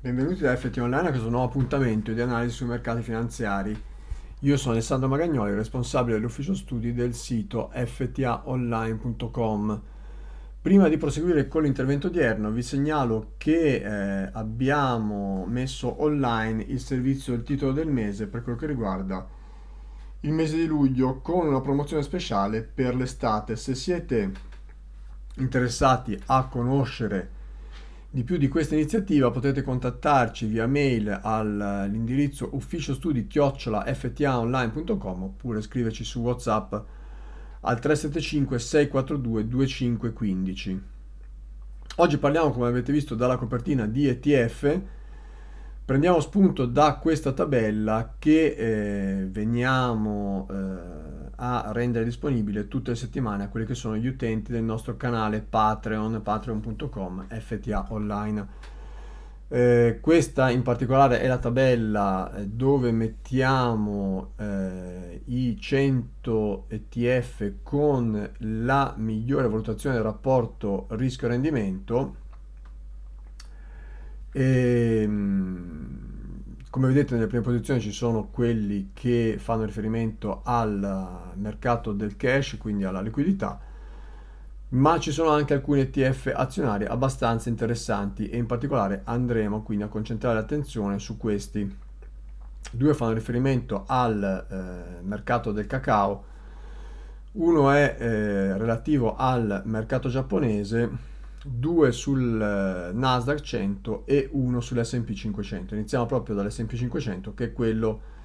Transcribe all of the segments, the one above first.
Benvenuti da FT Online a questo nuovo appuntamento di analisi sui mercati finanziari. Io sono Alessandro Magagnoli, responsabile dell'ufficio studi del sito ftaonline.com. Prima di proseguire con l'intervento odierno vi segnalo che eh, abbiamo messo online il servizio del titolo del mese per quello che riguarda il mese di luglio con una promozione speciale per l'estate. Se siete interessati a conoscere di più di questa iniziativa potete contattarci via mail all'indirizzo ufficio studi chiocciola ftaonline.com oppure scriverci su WhatsApp al 375 642 2515. Oggi parliamo, come avete visto dalla copertina, di ETF Prendiamo spunto da questa tabella che eh, veniamo eh, a rendere disponibile tutte le settimane a quelli che sono gli utenti del nostro canale Patreon, patreon.com, FTA Online. Eh, questa in particolare è la tabella eh, dove mettiamo eh, i 100 ETF con la migliore valutazione del rapporto rischio-rendimento e, ehm, come vedete nelle prime posizioni ci sono quelli che fanno riferimento al mercato del cash, quindi alla liquidità, ma ci sono anche alcuni ETF azionari abbastanza interessanti e in particolare andremo quindi a concentrare l'attenzione su questi. Due fanno riferimento al eh, mercato del cacao, uno è eh, relativo al mercato giapponese due sul eh, Nasdaq 100 e uno sull'S&P 500. Iniziamo proprio dall'S&P 500 che è quello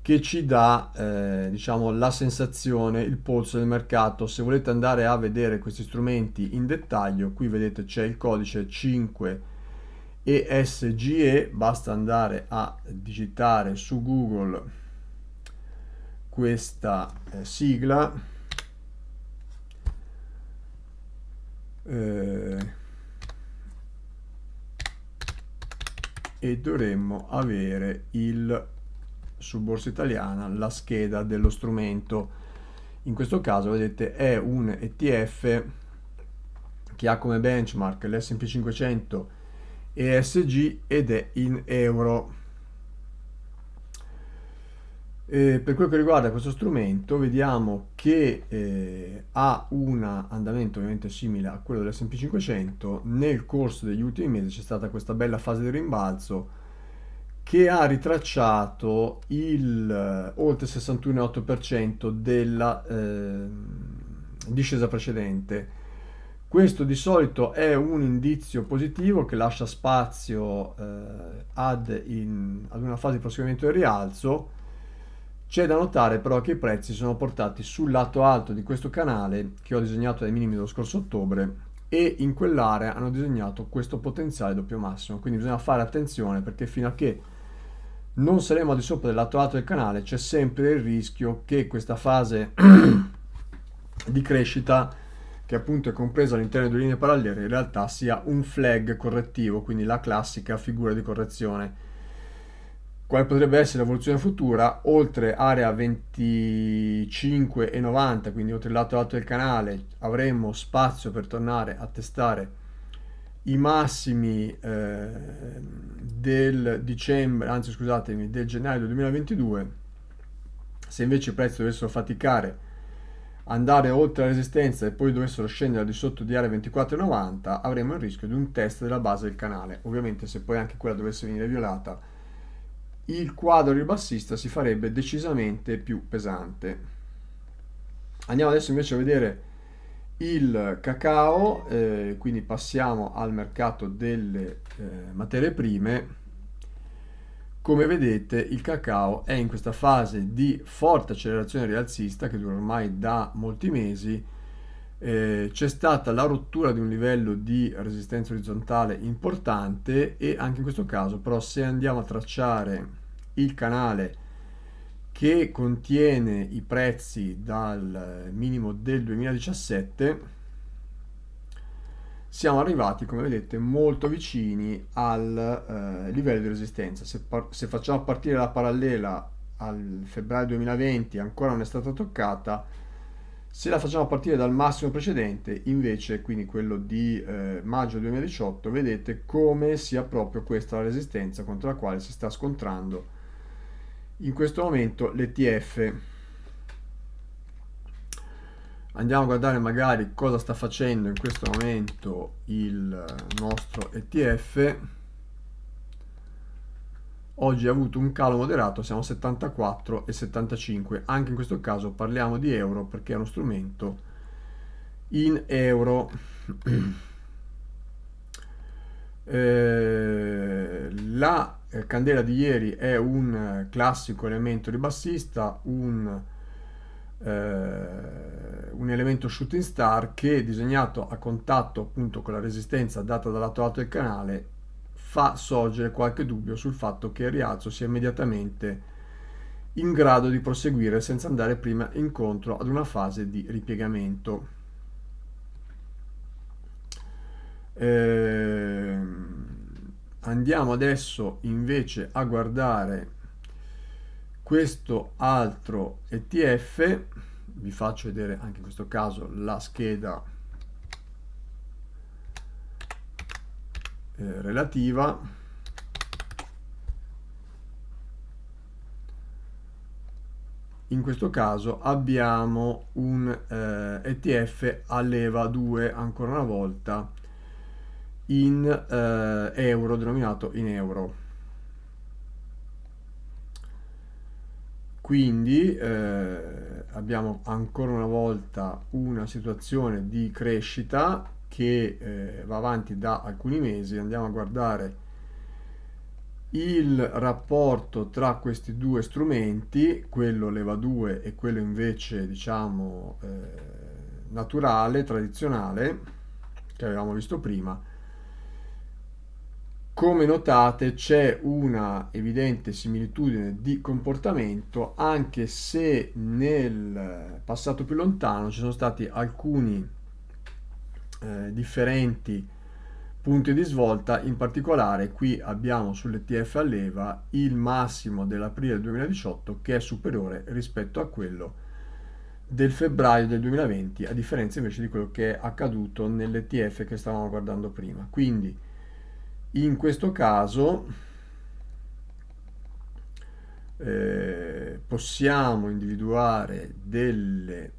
che ci dà eh, diciamo la sensazione, il polso del mercato. Se volete andare a vedere questi strumenti in dettaglio, qui vedete c'è il codice 5 ESGE, basta andare a digitare su Google questa eh, sigla eh, e dovremmo avere il su borsa italiana la scheda dello strumento in questo caso vedete è un ETF che ha come benchmark l'S&P 500 ESG ed è in euro eh, per quel che riguarda questo strumento vediamo che eh, ha un andamento ovviamente simile a quello dell'S&P 500, nel corso degli ultimi mesi c'è stata questa bella fase di rimbalzo che ha ritracciato il eh, oltre 61,8% della ehm, discesa precedente. Questo di solito è un indizio positivo che lascia spazio eh, ad, in, ad una fase di proseguimento del rialzo, c'è da notare però che i prezzi sono portati sul lato alto di questo canale che ho disegnato ai minimi dello scorso ottobre e in quell'area hanno disegnato questo potenziale doppio massimo, quindi bisogna fare attenzione perché fino a che non saremo al di sopra del lato alto del canale c'è sempre il rischio che questa fase di crescita che appunto è compresa all'interno di linee parallele in realtà sia un flag correttivo, quindi la classica figura di correzione quale potrebbe essere l'evoluzione futura, oltre area 25,90, quindi oltre il lato alto del canale, avremmo spazio per tornare a testare i massimi eh, del dicembre, anzi scusatemi, del gennaio 2022. Se invece i prezzi dovessero faticare andare oltre la resistenza e poi dovessero scendere al di sotto di area 24,90, avremmo il rischio di un test della base del canale. Ovviamente se poi anche quella dovesse venire violata, il quadro ribassista si farebbe decisamente più pesante. Andiamo adesso invece a vedere il cacao, eh, quindi passiamo al mercato delle eh, materie prime. Come vedete il cacao è in questa fase di forte accelerazione rialzista che dura ormai da molti mesi, eh, c'è stata la rottura di un livello di resistenza orizzontale importante e anche in questo caso però se andiamo a tracciare il canale che contiene i prezzi dal minimo del 2017 siamo arrivati come vedete molto vicini al eh, livello di resistenza se, se, facciamo partire la parallela al febbraio 2020 ancora non è stata toccata se la facciamo partire dal massimo precedente, invece, quindi quello di eh, maggio 2018, vedete come sia proprio questa la resistenza contro la quale si sta scontrando in questo momento l'ETF. Andiamo a guardare magari cosa sta facendo in questo momento il eh, nostro ETF oggi ha avuto un calo moderato, siamo a 74 e 75. Anche in questo caso parliamo di euro perché è uno strumento in euro. eh, la candela di ieri è un classico elemento ribassista, un, eh, un elemento shooting star che disegnato a contatto appunto con la resistenza data dal lato alto del canale fa sorgere qualche dubbio sul fatto che il rialzo sia immediatamente in grado di proseguire senza andare prima incontro ad una fase di ripiegamento. Eh, andiamo adesso invece a guardare questo altro ETF, vi faccio vedere anche in questo caso la scheda eh, relativa in questo caso abbiamo un eh, ETF a leva 2 ancora una volta in eh, euro denominato in euro quindi eh, abbiamo ancora una volta una situazione di crescita che eh, va avanti da alcuni mesi, andiamo a guardare il rapporto tra questi due strumenti, quello leva 2 e quello invece diciamo eh, naturale, tradizionale, che avevamo visto prima, come notate c'è una evidente similitudine di comportamento anche se nel passato più lontano ci sono stati alcuni eh, differenti punti di svolta, in particolare qui abbiamo sull'ETF a leva il massimo dell'aprile 2018 che è superiore rispetto a quello del febbraio del 2020, a differenza invece di quello che è accaduto nell'ETF che stavamo guardando prima. Quindi in questo caso eh, possiamo individuare delle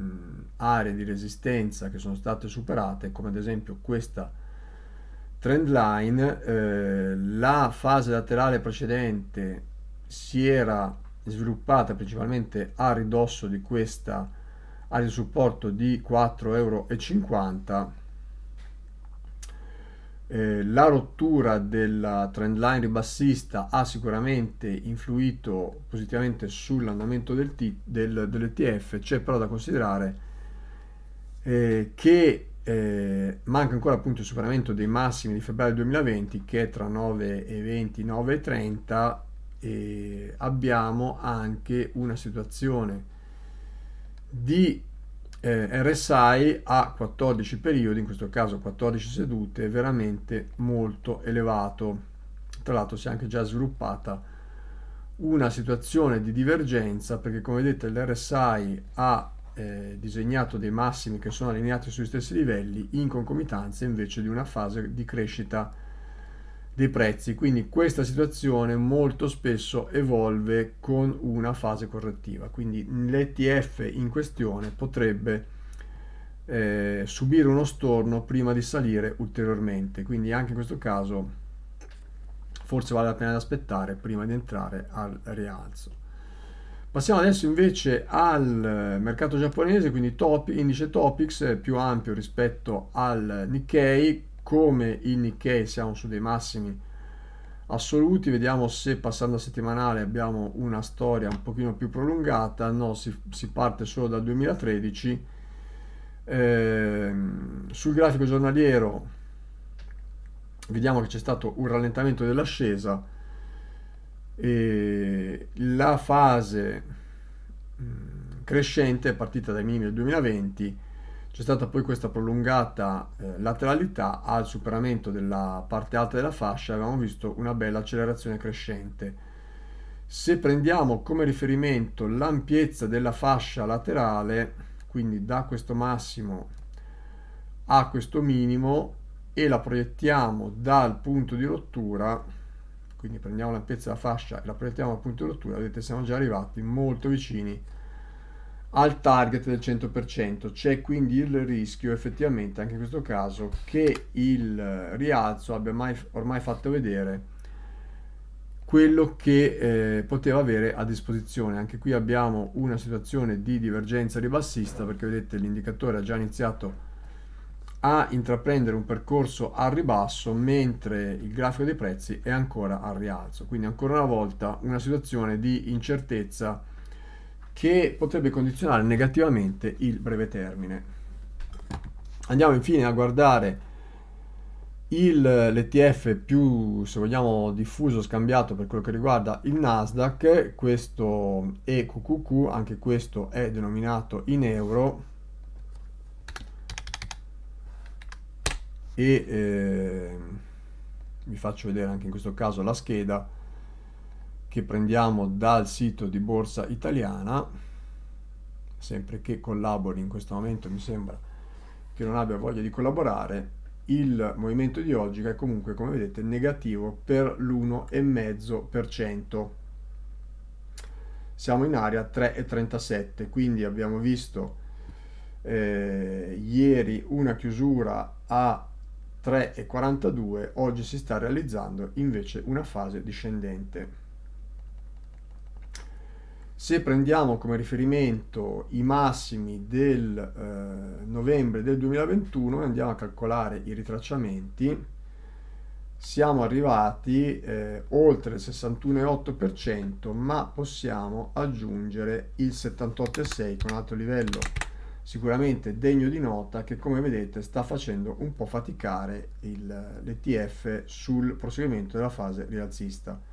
mh, aree di resistenza che sono state superate, come ad esempio questa trend line, eh, la fase laterale precedente si era sviluppata principalmente a ridosso di questa area di supporto di 4,50 euro eh, la rottura della trend line ribassista ha sicuramente influito positivamente sull'andamento del del, dell'ETF, c'è però da considerare eh, che eh, manca ancora appunto il superamento dei massimi di febbraio 2020 che è tra 9,20 e 9,30 e abbiamo anche una situazione di eh, RSI a 14 periodi, in questo caso 14 sedute, è veramente molto elevato. Tra l'altro si è anche già sviluppata una situazione di divergenza perché come vedete l'RSI ha eh, disegnato dei massimi che sono allineati sui stessi livelli in concomitanza invece di una fase di crescita dei prezzi, quindi questa situazione molto spesso evolve con una fase correttiva, quindi l'ETF in questione potrebbe eh, subire uno storno prima di salire ulteriormente, quindi anche in questo caso forse vale la pena aspettare prima di entrare al rialzo. Passiamo adesso invece al mercato giapponese, quindi top, indice Topics eh, più ampio rispetto al Nikkei, come il Nikkei siamo su dei massimi assoluti vediamo se passando a settimanale abbiamo una storia un pochino più prolungata no si, si parte solo dal 2013 eh, sul grafico giornaliero vediamo che c'è stato un rallentamento dell'ascesa e la fase mm, crescente è partita dai minimi del 2020 c'è stata poi questa prolungata eh, lateralità al superamento della parte alta della fascia avevamo visto una bella accelerazione crescente se prendiamo come riferimento l'ampiezza della fascia laterale quindi da questo massimo a questo minimo e la proiettiamo dal punto di rottura quindi prendiamo l'ampiezza della fascia e la proiettiamo dal punto di rottura vedete siamo già arrivati molto vicini a al target del 100%. C'è quindi il rischio effettivamente anche in questo caso che il rialzo abbia mai, ormai fatto vedere quello che eh, poteva avere a disposizione. Anche qui abbiamo una situazione di divergenza ribassista perché vedete l'indicatore ha già iniziato a intraprendere un percorso al ribasso mentre il grafico dei prezzi è ancora al rialzo. Quindi ancora una volta una situazione di incertezza che potrebbe condizionare negativamente il breve termine. Andiamo infine a guardare l'ETF più, se vogliamo, diffuso, scambiato per quello che riguarda il Nasdaq, questo EQQQ, anche questo è denominato in euro e eh, vi faccio vedere anche in questo caso la scheda che prendiamo dal sito di Borsa Italiana, sempre che collabori in questo momento mi sembra che non abbia voglia di collaborare, il movimento di oggi è comunque, come vedete, negativo per l'1,5%. Siamo in area 3,37, quindi abbiamo visto eh, ieri una chiusura a 3,42, oggi si sta realizzando invece una fase discendente. Se prendiamo come riferimento i massimi del eh, novembre del 2021 e andiamo a calcolare i ritracciamenti, siamo arrivati eh, oltre il 61,8%, ma possiamo aggiungere il 78,6% con un altro livello sicuramente degno di nota che come vedete sta facendo un po' faticare l'ETF sul proseguimento della fase rialzista.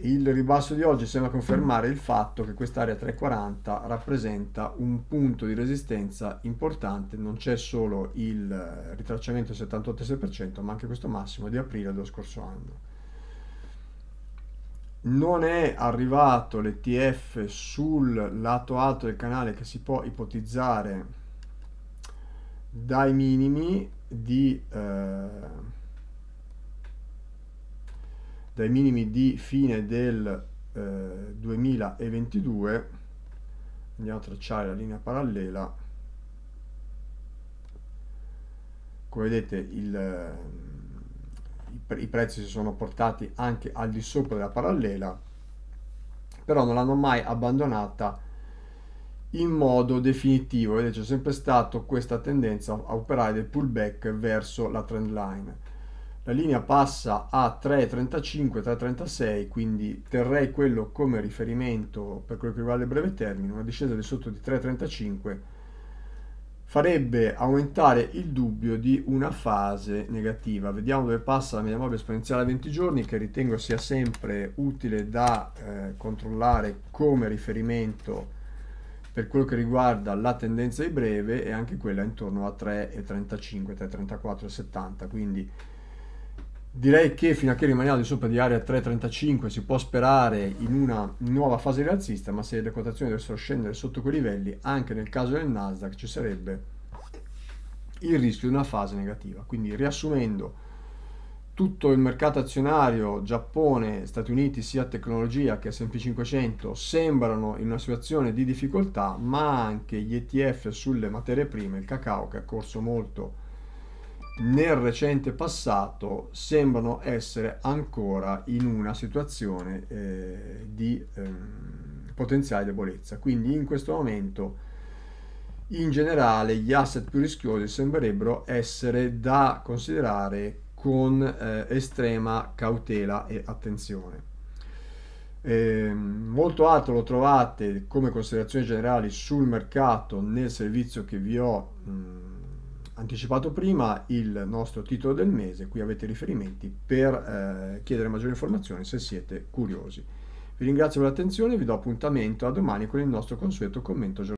Il ribasso di oggi sembra confermare il fatto che quest'area 340 rappresenta un punto di resistenza importante, non c'è solo il ritracciamento del 78,6%, ma anche questo massimo di aprile dello scorso anno. Non è arrivato l'ETF sul lato alto del canale che si può ipotizzare dai minimi di... Eh, dai minimi di fine del eh, 2022 andiamo a tracciare la linea parallela come vedete il, eh, i, prezzi si sono portati anche al di sopra della parallela però non l'hanno mai abbandonata in modo definitivo, vedete c'è sempre stata questa tendenza a operare del pullback verso la trend line la linea passa a 3,35, 3,36, quindi terrei quello come riferimento per quello che riguarda il breve termine, una discesa di sotto di 3,35 farebbe aumentare il dubbio di una fase negativa. Vediamo dove passa la media mobile esponenziale a 20 giorni, che ritengo sia sempre utile da eh, controllare come riferimento per quello che riguarda la tendenza di breve e anche quella intorno a 3,35, 3,34, 70, quindi Direi che fino a che rimaniamo di sopra di area 3.35 si può sperare in una nuova fase rialzista, ma se le quotazioni dovessero scendere sotto quei livelli, anche nel caso del Nasdaq ci sarebbe il rischio di una fase negativa. Quindi riassumendo, tutto il mercato azionario, Giappone, Stati Uniti, sia tecnologia che S&P 500, sembrano in una situazione di difficoltà, ma anche gli ETF sulle materie prime, il cacao che ha corso molto nel recente passato sembrano essere ancora in una situazione eh, di ehm, potenziale debolezza. Quindi in questo momento in generale gli asset più rischiosi sembrerebbero essere da considerare con eh, estrema cautela e attenzione. Eh, molto altro lo trovate come considerazioni generali sul mercato nel servizio che vi ho mh, anticipato prima il nostro titolo del mese, qui avete riferimenti per eh, chiedere maggiori informazioni se siete curiosi. Vi ringrazio per l'attenzione e vi do appuntamento a domani con il nostro consueto commento giornale.